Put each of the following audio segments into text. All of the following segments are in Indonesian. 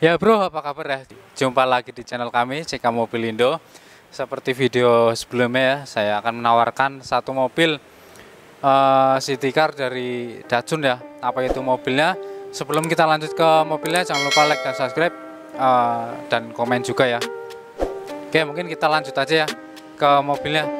Ya bro, apa kabar ya? Jumpa lagi di channel kami, CK Mobil Indo. Seperti video sebelumnya ya, saya akan menawarkan satu mobil uh, city car dari Datsun ya. Apa itu mobilnya? Sebelum kita lanjut ke mobilnya, jangan lupa like dan subscribe uh, dan komen juga ya. Oke, mungkin kita lanjut aja ya ke mobilnya.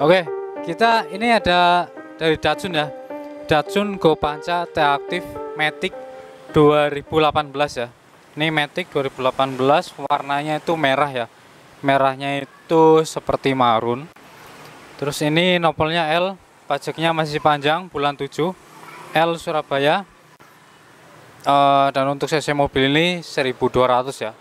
Oke, kita ini ada dari Datsun ya. Datsun Go Panca t Aktif Matic 2018 ya. Ini Matic 2018 warnanya itu merah ya. Merahnya itu seperti marun. Terus ini nopolnya L, pajaknya masih panjang bulan 7. L Surabaya. E, dan untuk CC mobil ini 1200 ya.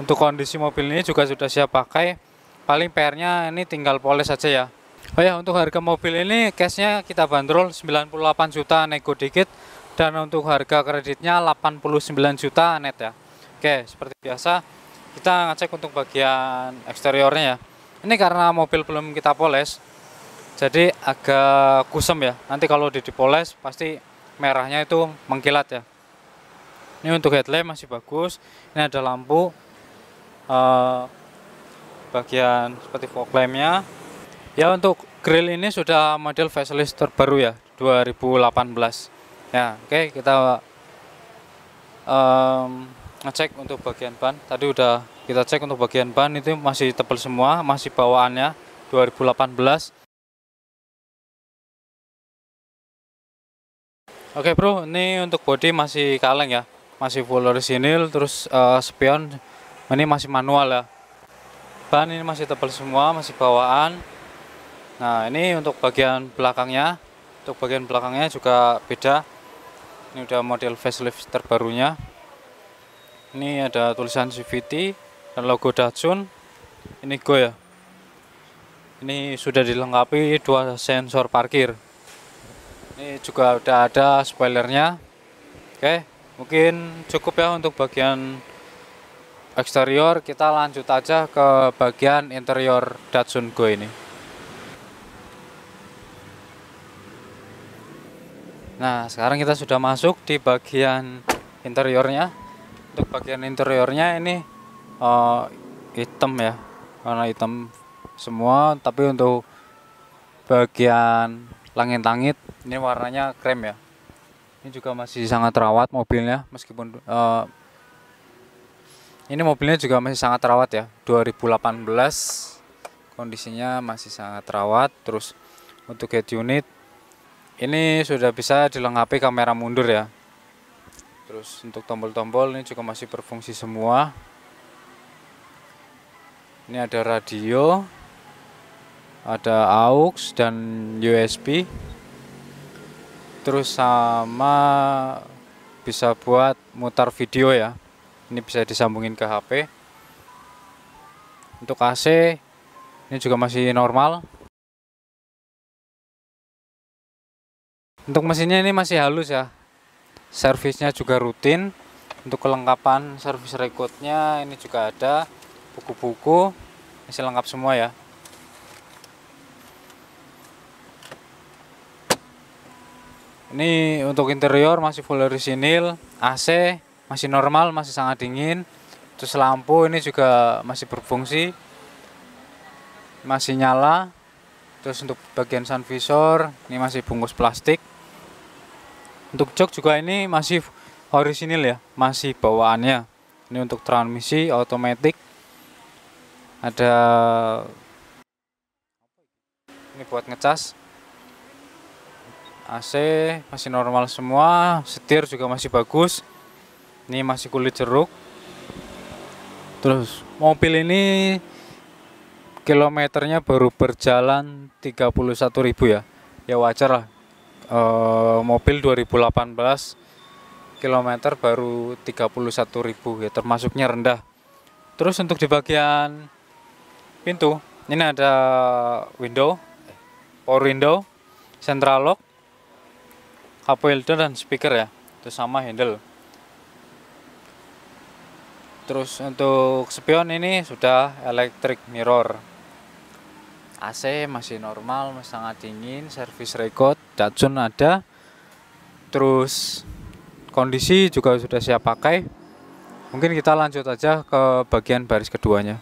Untuk kondisi mobil ini juga sudah siap pakai. Paling PR-nya ini tinggal poles saja ya. Oh ya, untuk harga mobil ini cashnya kita bandrol 98 juta nego dikit dan untuk harga kreditnya 89 juta net ya. Oke, seperti biasa kita ngecek untuk bagian eksteriornya ya. Ini karena mobil belum kita poles, jadi agak kusam ya. Nanti kalau dipoles pasti merahnya itu mengkilat ya. Ini untuk headlamp masih bagus. Ini ada lampu eh, bagian seperti fog lampnya Ya untuk grill ini sudah model facelift terbaru ya 2018 ya oke okay, kita um, ngecek untuk bagian ban tadi udah kita cek untuk bagian ban itu masih tebal semua masih bawaannya 2018 oke okay, bro ini untuk body masih kaleng ya masih full original terus uh, spion ini masih manual ya ban ini masih tebal semua masih bawaan Nah ini untuk bagian belakangnya, untuk bagian belakangnya juga beda. Ini udah model facelift terbarunya. Ini ada tulisan CVT dan logo Datsun. Ini Go ya. Ini sudah dilengkapi dua sensor parkir. Ini juga udah ada spoilernya. Oke, mungkin cukup ya untuk bagian eksterior. Kita lanjut aja ke bagian interior Datsun Go ini. Nah, sekarang kita sudah masuk di bagian interiornya. Untuk bagian interiornya ini uh, hitam ya, warna hitam semua. Tapi untuk bagian langit-langit ini warnanya krem ya. Ini juga masih sangat terawat mobilnya, meskipun uh, ini mobilnya juga masih sangat terawat ya. 2018 kondisinya masih sangat terawat. Terus untuk head unit ini sudah bisa dilengkapi kamera mundur ya terus untuk tombol-tombol ini juga masih berfungsi semua ini ada radio ada aux dan USB terus sama bisa buat mutar video ya ini bisa disambungin ke HP untuk AC ini juga masih normal Untuk mesinnya ini masih halus ya. Servisnya juga rutin. Untuk kelengkapan servis rekodnya ini juga ada. Buku-buku masih lengkap semua ya. Ini untuk interior masih full original. AC masih normal, masih sangat dingin. Terus lampu ini juga masih berfungsi. Masih nyala. Terus untuk bagian sun visor ini masih bungkus plastik. Untuk jok juga ini masih orisinil ya, masih bawaannya. Ini untuk transmisi otomatis. Ada ini buat ngecas. AC masih normal semua, setir juga masih bagus. Ini masih kulit jeruk. Terus mobil ini kilometernya baru berjalan 31.000 ya. Ya wajar lah e, mobil 2018 kilometer baru 31.000 ya termasuknya rendah terus untuk di bagian pintu ini ada window power window central lock cup holder dan speaker ya itu sama handle terus untuk spion ini sudah electric mirror AC masih normal, sangat dingin, servis record, Datsun ada. Terus kondisi juga sudah siap pakai. Mungkin kita lanjut aja ke bagian baris keduanya.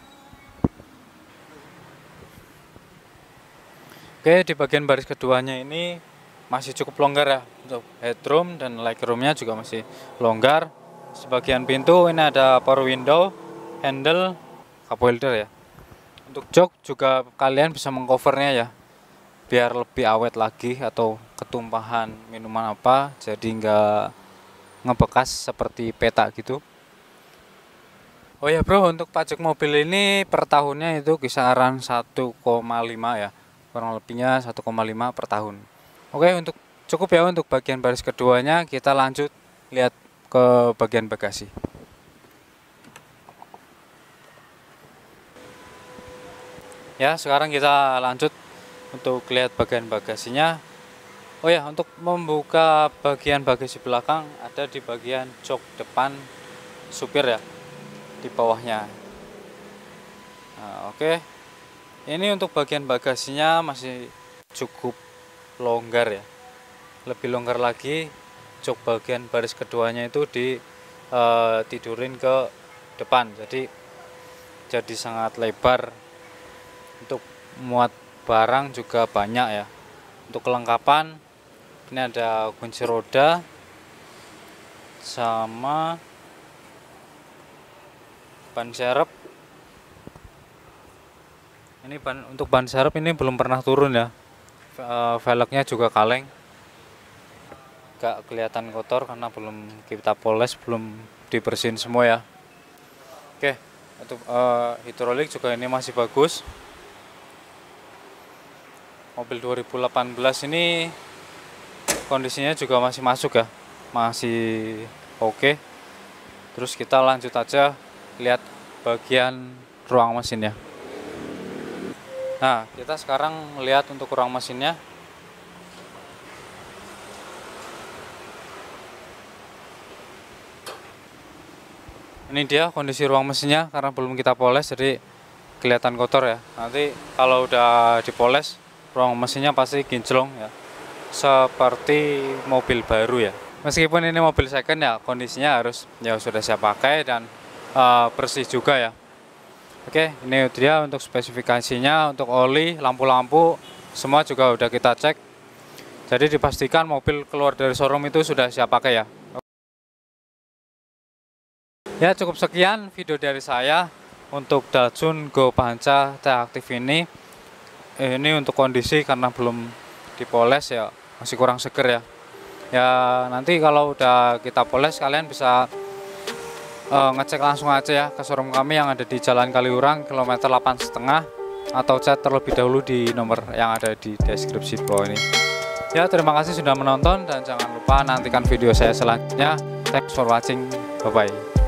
Oke, di bagian baris keduanya ini masih cukup longgar ya untuk headroom dan legroomnya juga masih longgar. Sebagian pintu ini ada power window, handle, cup holder ya untuk jok juga kalian bisa mengcovernya ya biar lebih awet lagi atau ketumpahan minuman apa jadi nggak ngebekas seperti peta gitu oh ya bro untuk pajak mobil ini per tahunnya itu kisaran 1,5 ya kurang lebihnya 1,5 per tahun oke untuk cukup ya untuk bagian baris keduanya kita lanjut lihat ke bagian bagasi Ya, sekarang kita lanjut untuk lihat bagian bagasinya. Oh ya, untuk membuka bagian bagasi belakang ada di bagian jok depan supir ya, di bawahnya. Nah, oke. Okay. Ini untuk bagian bagasinya masih cukup longgar ya. Lebih longgar lagi jok bagian baris keduanya itu di uh, tidurin ke depan. Jadi jadi sangat lebar untuk muat barang juga banyak ya untuk kelengkapan ini ada kunci roda sama ban serep ini ban untuk ban serep ini belum pernah turun ya eh, velgnya juga kaleng gak kelihatan kotor karena belum kita poles belum dibersihin semua ya oke untuk uh, hidrolik juga ini masih bagus mobil 2018 ini kondisinya juga masih masuk ya masih oke okay. terus kita lanjut aja lihat bagian ruang mesinnya nah kita sekarang lihat untuk ruang mesinnya ini dia kondisi ruang mesinnya karena belum kita poles jadi kelihatan kotor ya nanti kalau udah dipoles ruang mesinnya pasti kinclong ya seperti mobil baru ya meskipun ini mobil second ya kondisinya harus ya sudah saya pakai dan uh, bersih juga ya Oke ini dia untuk spesifikasinya untuk oli lampu-lampu semua juga udah kita cek jadi dipastikan mobil keluar dari showroom itu sudah siap pakai ya ya cukup sekian video dari saya untuk Datsun Go Panca T-Active ini eh, ini untuk kondisi karena belum dipoles ya masih kurang seger ya ya nanti kalau udah kita poles kalian bisa eh, ngecek langsung aja ya ke showroom kami yang ada di Jalan Kaliurang kilometer 8 setengah atau chat terlebih dahulu di nomor yang ada di deskripsi bawah ini ya terima kasih sudah menonton dan jangan lupa nantikan video saya selanjutnya thanks for watching bye bye